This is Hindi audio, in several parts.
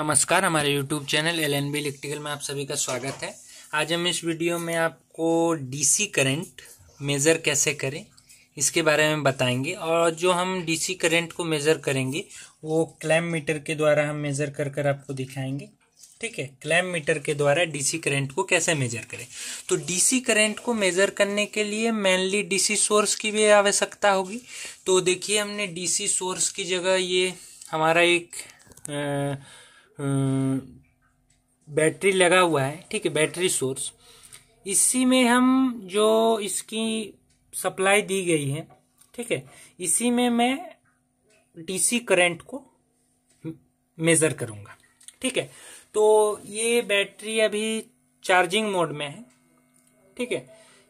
नमस्कार हमारे YouTube channel L N B electrical में आप सभी का स्वागत है आज हम इस वीडियो में आपको डीसी करंट मेज़र कैसे करें इसके बारे में बताएंगे और जो हम डीसी करंट को मेज़र करेंगे वो क्लैम मीटर के द्वारा हम मेज़र कर कर आपको दिखाएंगे ठीक है क्लैम मीटर के द्वारा डीसी करंट को कैसे मेजर करें तो डीसी करंट को मेजर करने के लिए मेनली डीसी सोर्स की भी आवश्यकता होगी तो देखिए हमने डीसी सोर्स की जगह ये हमारा एक आ, बैटरी लगा हुआ है ठीक है बैटरी सोर्स इसी में हम जो इसकी सप्लाई दी गई है ठीक है इसी में मैं डीसी करंट को मेजर करूंगा ठीक है तो ये बैटरी अभी चार्जिंग मोड में है ठीक है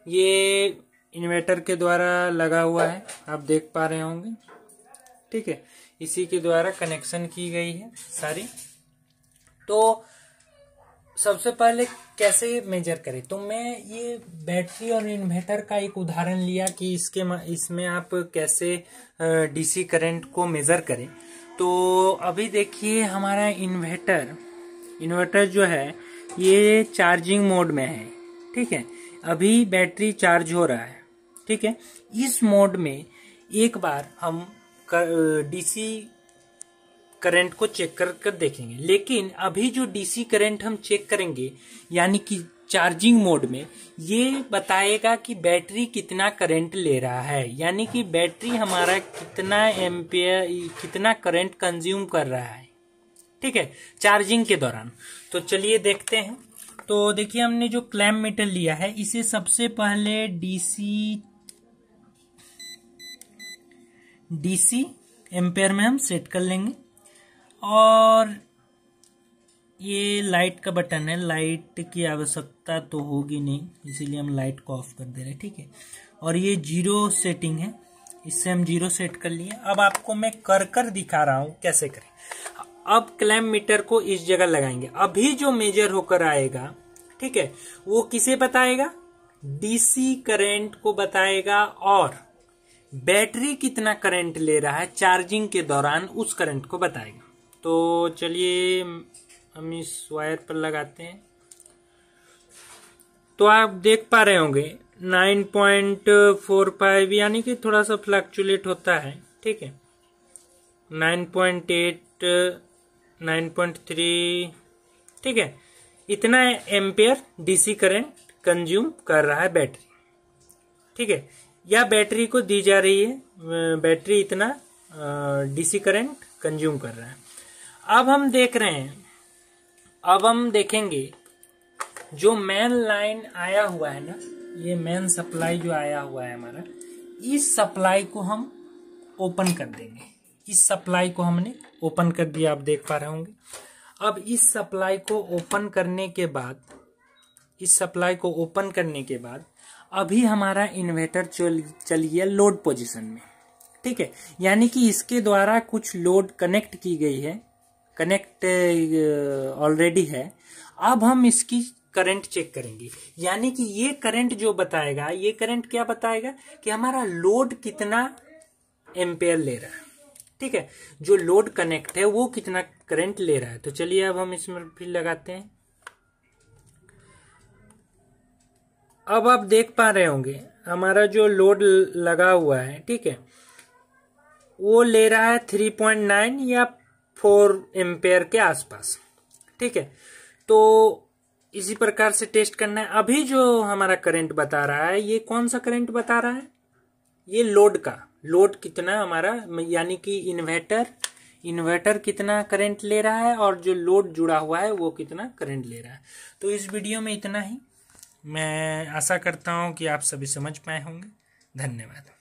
ये इन्वर्टर के द्वारा लगा हुआ है आप देख पा रहे होंगे ठीक है इसी के द्वारा कनेक्शन की गई है सारी तो सबसे पहले कैसे मेजर करें तो मैं ये बैटरी और इन्वर्टर का एक उदाहरण लिया कि इसके इसमें आप कैसे डीसी करंट को मेजर करें तो अभी देखिए हमारा इन्वर्टर इन्वर्टर जो है ये चार्जिंग मोड में है ठीक है अभी बैटरी चार्ज हो रहा है ठीक है इस मोड में एक बार हम डीसी करंट को चेक कर कर देखेंगे लेकिन अभी जो डीसी करंट हम चेक करेंगे यानी कि चार्जिंग मोड में ये बताएगा कि बैटरी कितना करंट ले रहा है यानी कि बैटरी हमारा कितना एम्पेयर कितना करंट कंज्यूम कर रहा है ठीक है चार्जिंग के दौरान तो चलिए देखते हैं तो देखिए हमने जो क्लैम मीटर लिया है इसे सबसे पहले डीसी डीसी एम्पेयर में हम सेट कर लेंगे और ये लाइट का बटन है लाइट की आवश्यकता तो होगी नहीं इसीलिए हम लाइट को ऑफ कर दे रहे हैं ठीक है और ये जीरो सेटिंग है इससे हम जीरो सेट कर लिए अब आपको मैं कर कर दिखा रहा हूं कैसे करें अब क्लैम मीटर को इस जगह लगाएंगे अभी जो मेजर होकर आएगा ठीक है वो किसे बताएगा डीसी करंट को बताएगा और बैटरी कितना करंट ले रहा है चार्जिंग के दौरान उस करंट को बताएगा तो चलिए हम इस वायर पर लगाते हैं तो आप देख पा रहे होंगे 9.45 यानी कि थोड़ा सा फ्लक्चुलेट होता है ठीक है 9.8 9.3 ठीक है इतना एम्पेयर डीसी करंट कंज्यूम कर रहा है बैटरी ठीक है या बैटरी को दी जा रही है बैटरी इतना डीसी करंट कंज्यूम कर रहा है अब हम देख रहे हैं अब हम देखेंगे जो मेन लाइन आया हुआ है ना ये मेन सप्लाई जो आया हुआ है हमारा इस सप्लाई को हम ओपन कर देंगे इस सप्लाई को हमने ओपन कर दिया आप देख पा रहे होंगे अब इस सप्लाई को ओपन करने के बाद इस सप्लाई को ओपन करने के बाद अभी हमारा इन्वर्टर चल चलिए लोड पोजीशन में ठीक है यानी कि इसके द्वारा कुछ लोड कनेक्ट की गई है कनेक्ट ऑलरेडी uh, है अब हम इसकी करंट चेक करेंगे यानी कि ये करंट जो बताएगा ये करंट क्या बताएगा कि हमारा लोड कितना एम्पेयर ले रहा है ठीक है जो लोड कनेक्ट है वो कितना करंट ले रहा है तो चलिए अब हम इसमें फिर लगाते हैं अब आप देख पा रहे होंगे हमारा जो लोड लगा हुआ है ठीक है वो ले रहा है थ्री पॉइंट नाइन या फोर एम्पेयर के आसपास ठीक है तो इसी प्रकार से टेस्ट करना है अभी जो हमारा करंट बता रहा है ये कौन सा करंट बता रहा है ये लोड का लोड कितना हमारा यानी कि इन्वर्टर इन्वर्टर कितना करंट ले रहा है और जो लोड जुड़ा हुआ है वो कितना करंट ले रहा है तो इस वीडियो में इतना ही मैं आशा करता हूँ कि आप सभी समझ पाए होंगे धन्यवाद